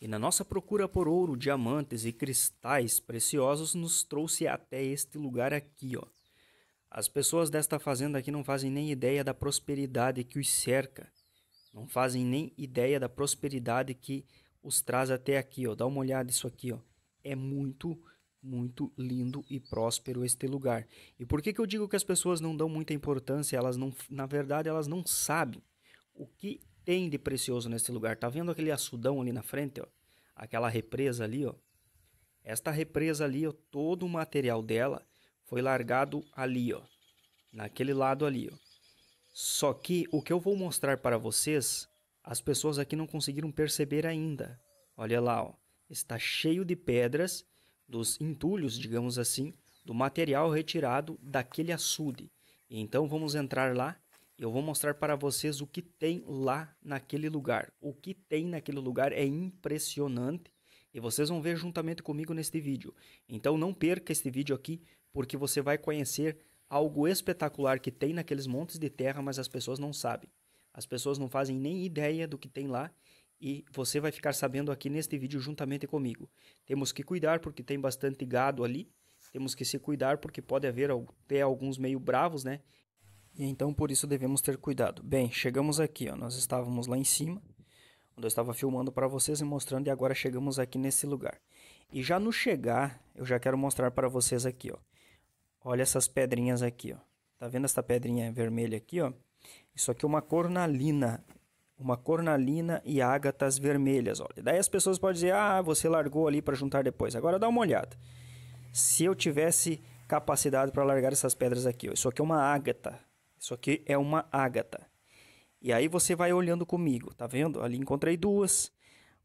e na nossa procura por ouro, diamantes e cristais preciosos nos trouxe até este lugar aqui, ó. As pessoas desta fazenda aqui não fazem nem ideia da prosperidade que os cerca. Não fazem nem ideia da prosperidade que os traz até aqui, ó. Dá uma olhada isso aqui, ó. É muito muito lindo e próspero este lugar. E por que que eu digo que as pessoas não dão muita importância? Elas não, na verdade, elas não sabem o que tem de precioso nesse lugar? Tá vendo aquele açudão ali na frente, ó? Aquela represa ali, ó? Esta represa ali, ó, todo o material dela foi largado ali, ó, naquele lado ali, ó. Só que o que eu vou mostrar para vocês, as pessoas aqui não conseguiram perceber ainda. Olha lá, ó, está cheio de pedras, dos entulhos, digamos assim, do material retirado daquele açude. Então vamos entrar lá eu vou mostrar para vocês o que tem lá naquele lugar. O que tem naquele lugar é impressionante e vocês vão ver juntamente comigo neste vídeo. Então não perca este vídeo aqui porque você vai conhecer algo espetacular que tem naqueles montes de terra, mas as pessoas não sabem. As pessoas não fazem nem ideia do que tem lá e você vai ficar sabendo aqui neste vídeo juntamente comigo. Temos que cuidar porque tem bastante gado ali. Temos que se cuidar porque pode haver até alguns meio bravos, né? e então por isso devemos ter cuidado. Bem, chegamos aqui, ó, nós estávamos lá em cima, onde eu estava filmando para vocês e mostrando, e agora chegamos aqui nesse lugar. E já no chegar, eu já quero mostrar para vocês aqui, ó. Olha essas pedrinhas aqui, ó. Tá vendo essa pedrinha vermelha aqui, ó? Isso aqui é uma cornalina, uma cornalina e ágatas vermelhas, olha. Daí as pessoas podem dizer, ah, você largou ali para juntar depois. Agora dá uma olhada. Se eu tivesse capacidade para largar essas pedras aqui, ó. isso aqui é uma ágata, isso aqui é uma ágata. E aí você vai olhando comigo, tá vendo? Ali encontrei duas.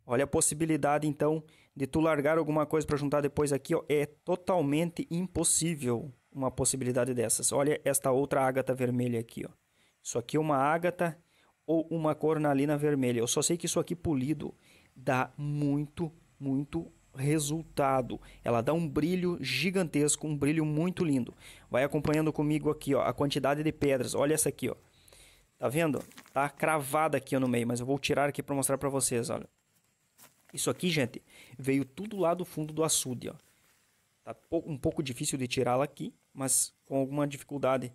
Olha a possibilidade então de tu largar alguma coisa para juntar depois aqui, ó, é totalmente impossível uma possibilidade dessas. Olha esta outra ágata vermelha aqui, ó. Isso aqui é uma ágata ou uma cornalina vermelha. Eu só sei que isso aqui polido dá muito, muito resultado. Ela dá um brilho gigantesco, um brilho muito lindo. Vai acompanhando comigo aqui, ó, a quantidade de pedras. Olha essa aqui, ó. Tá vendo? Tá cravada aqui no meio, mas eu vou tirar aqui para mostrar para vocês, olha. Isso aqui, gente, veio tudo lá do fundo do açude, ó. Tá um pouco difícil de tirá-la aqui, mas com alguma dificuldade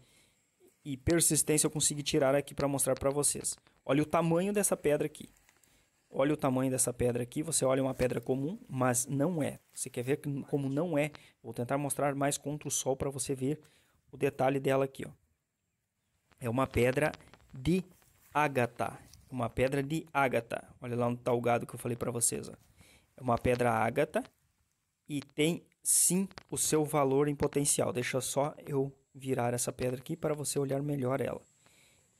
e persistência eu consegui tirar aqui para mostrar para vocês. Olha o tamanho dessa pedra aqui. Olha o tamanho dessa pedra aqui, você olha uma pedra comum, mas não é. Você quer ver como não é? Vou tentar mostrar mais contra o sol para você ver o detalhe dela aqui. Ó. É uma pedra de ágata. É uma pedra de ágata. Olha lá no tá talgado que eu falei para vocês. Ó. É uma pedra ágata e tem sim o seu valor em potencial. Deixa só eu virar essa pedra aqui para você olhar melhor ela.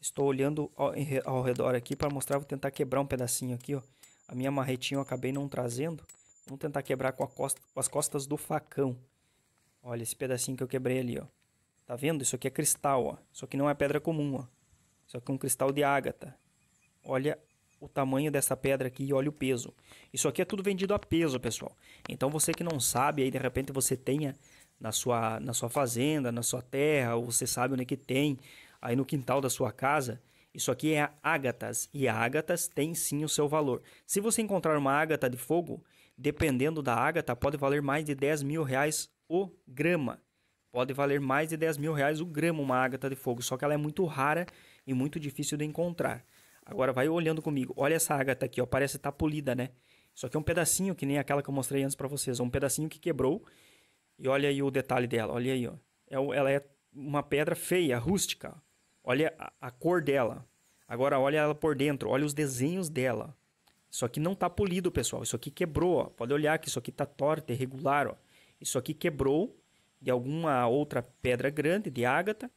Estou olhando ao, ao redor aqui para mostrar, vou tentar quebrar um pedacinho aqui, ó. A minha marretinha eu acabei não trazendo. Vamos tentar quebrar com, costa, com as costas do facão. Olha esse pedacinho que eu quebrei ali, ó. Tá vendo? Isso aqui é cristal, ó. Isso aqui não é pedra comum, ó. Isso aqui é um cristal de ágata. Olha o tamanho dessa pedra aqui e olha o peso. Isso aqui é tudo vendido a peso, pessoal. Então você que não sabe, aí de repente você tenha na sua, na sua fazenda, na sua terra, ou você sabe onde é que tem, aí no quintal da sua casa, isso aqui é ágatas e ágatas tem sim o seu valor. Se você encontrar uma ágata de fogo, dependendo da ágata, pode valer mais de 10 mil reais o grama. Pode valer mais de 10 mil reais o grama uma ágata de fogo, só que ela é muito rara e muito difícil de encontrar. Agora vai olhando comigo. Olha essa ágata aqui, ó, parece estar tá polida, né? Isso aqui é um pedacinho que nem aquela que eu mostrei antes para vocês, um pedacinho que quebrou. E olha aí o detalhe dela, olha aí, ó. É ela é uma pedra feia, rústica. Olha a, a cor dela. Agora olha ela por dentro, olha os desenhos dela. Isso aqui não está polido, pessoal. Isso aqui quebrou, ó. Pode olhar que isso aqui está torto, irregular, ó. Isso aqui quebrou de alguma outra pedra grande de ágata.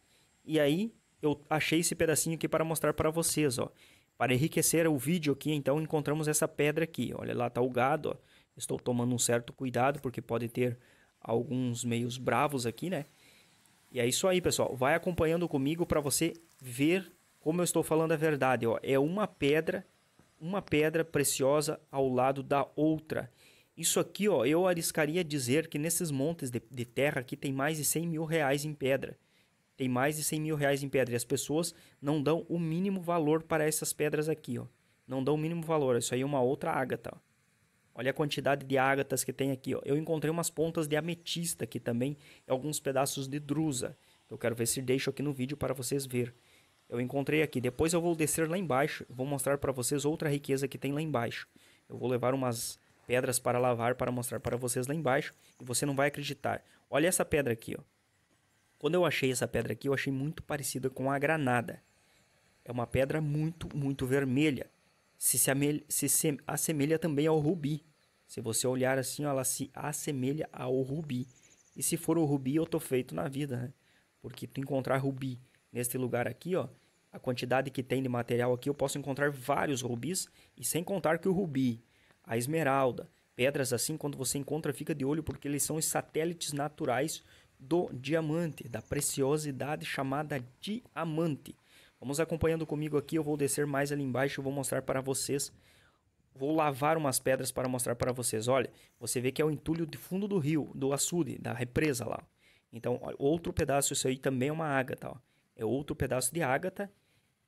E aí eu achei esse pedacinho aqui para mostrar para vocês, ó. Para enriquecer o vídeo aqui, então encontramos essa pedra aqui. Olha lá, tá o gado, ó. Estou tomando um certo cuidado porque pode ter alguns meios bravos aqui, né? E é isso aí, pessoal. Vai acompanhando comigo para você ver como eu estou falando a verdade. Ó. É uma pedra, uma pedra preciosa ao lado da outra. Isso aqui, ó, eu arriscaria dizer que nesses montes de, de terra aqui tem mais de 100 mil reais em pedra. Tem mais de 100 mil reais em pedra. E as pessoas não dão o mínimo valor para essas pedras aqui, ó. Não dão o mínimo valor. Isso aí é uma outra ágata, ó. Olha a quantidade de ágatas que tem aqui. Ó. Eu encontrei umas pontas de ametista aqui também e alguns pedaços de drusa. Eu quero ver se deixo aqui no vídeo para vocês ver. Eu encontrei aqui. Depois eu vou descer lá embaixo vou mostrar para vocês outra riqueza que tem lá embaixo. Eu vou levar umas pedras para lavar para mostrar para vocês lá embaixo e você não vai acreditar. Olha essa pedra aqui, ó. Quando eu achei essa pedra aqui, eu achei muito parecida com a granada. É uma pedra muito, muito vermelha se, se, se, se assemelha também ao rubi. Se você olhar assim, ela se assemelha ao rubi. E se for o rubi, eu tô feito na vida, né? Porque tu encontrar rubi neste lugar aqui, ó, a quantidade que tem de material aqui, eu posso encontrar vários rubis, e sem contar que o rubi, a esmeralda, pedras assim, quando você encontra, fica de olho porque eles são os satélites naturais do diamante, da preciosidade chamada diamante. Vamos acompanhando comigo aqui, eu vou descer mais ali embaixo, eu vou mostrar para vocês. Vou lavar umas pedras para mostrar para vocês. Olha, você vê que é o entulho de fundo do rio, do açude, da represa lá. Então, outro pedaço, isso aí também é uma ágata, ó. É outro pedaço de ágata.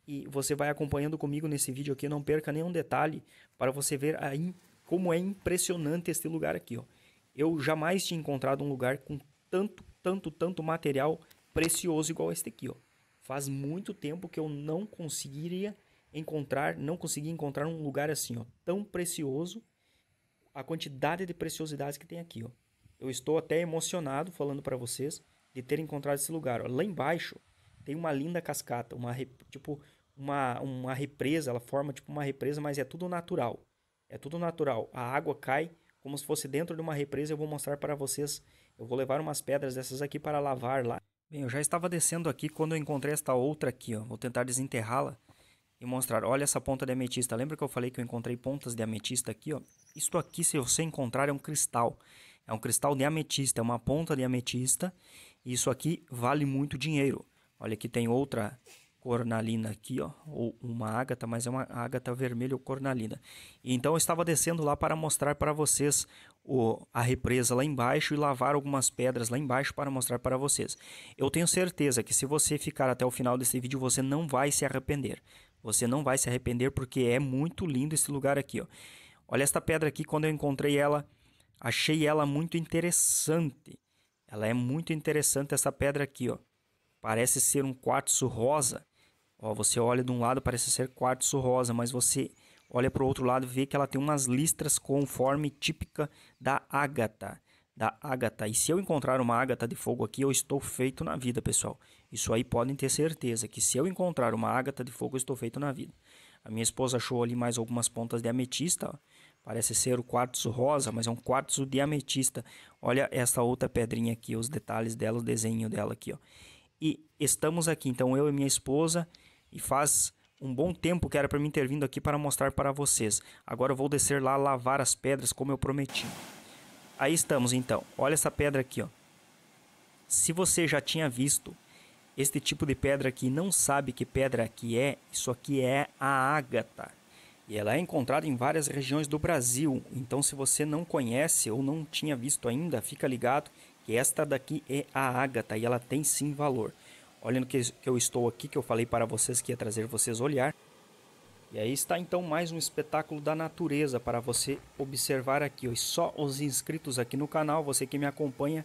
E você vai acompanhando comigo nesse vídeo aqui, não perca nenhum detalhe para você ver aí como é impressionante este lugar aqui, ó. Eu jamais tinha encontrado um lugar com tanto, tanto, tanto material precioso igual este aqui, ó. Faz muito tempo que eu não conseguiria encontrar, não consegui encontrar um lugar assim, ó, tão precioso. A quantidade de preciosidades que tem aqui, ó. Eu estou até emocionado falando para vocês de ter encontrado esse lugar. Ó. Lá embaixo tem uma linda cascata, uma tipo uma, uma represa, ela forma tipo uma represa, mas é tudo natural. É tudo natural. A água cai como se fosse dentro de uma represa. Eu vou mostrar para vocês. Eu vou levar umas pedras dessas aqui para lavar lá. Bem, eu já estava descendo aqui quando eu encontrei esta outra aqui, ó. Vou tentar desenterrá-la e mostrar. Olha essa ponta de ametista. Lembra que eu falei que eu encontrei pontas de ametista aqui, ó? Isto aqui, se você encontrar, é um cristal. É um cristal de ametista, é uma ponta de ametista. E isso aqui vale muito dinheiro. Olha aqui tem outra cornalina aqui, ó, ou uma ágata, mas é uma ágata vermelha ou cornalina. Então eu estava descendo lá para mostrar para vocês o, a represa lá embaixo e lavar algumas pedras lá embaixo para mostrar para vocês. Eu tenho certeza que se você ficar até o final desse vídeo, você não vai se arrepender. Você não vai se arrepender porque é muito lindo esse lugar aqui, ó. Olha esta pedra aqui, quando eu encontrei ela, achei ela muito interessante. Ela é muito interessante essa pedra aqui, ó. Parece ser um quartzo rosa Ó, você olha de um lado, parece ser quartzo rosa, mas você olha para o outro lado e vê que ela tem umas listras conforme típica da ágata. Da ágata. E se eu encontrar uma ágata de fogo aqui, eu estou feito na vida, pessoal. Isso aí podem ter certeza que se eu encontrar uma ágata de fogo, eu estou feito na vida. A minha esposa achou ali mais algumas pontas de ametista. Ó. Parece ser o quartzo rosa, mas é um quartzo de ametista. Olha essa outra pedrinha aqui, os detalhes dela, o desenho dela aqui, ó. E estamos aqui, então eu e minha esposa e faz um bom tempo que era para mim ter vindo aqui para mostrar para vocês. Agora eu vou descer lá lavar as pedras como eu prometi. Aí estamos então. Olha essa pedra aqui, ó. Se você já tinha visto este tipo de pedra aqui, não sabe que pedra aqui é, isso aqui é a ágata. E ela é encontrada em várias regiões do Brasil. Então se você não conhece ou não tinha visto ainda, fica ligado que esta daqui é a ágata e ela tem sim valor olhando que, que eu estou aqui, que eu falei para vocês que ia trazer vocês olhar. E aí está então mais um espetáculo da natureza para você observar aqui. Só os inscritos aqui no canal, você que me acompanha,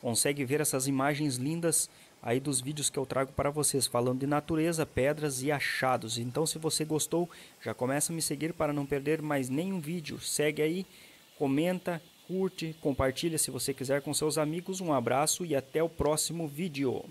consegue ver essas imagens lindas aí dos vídeos que eu trago para vocês, falando de natureza, pedras e achados. Então se você gostou, já começa a me seguir para não perder mais nenhum vídeo. Segue aí, comenta, curte, compartilha se você quiser com seus amigos. Um abraço e até o próximo vídeo.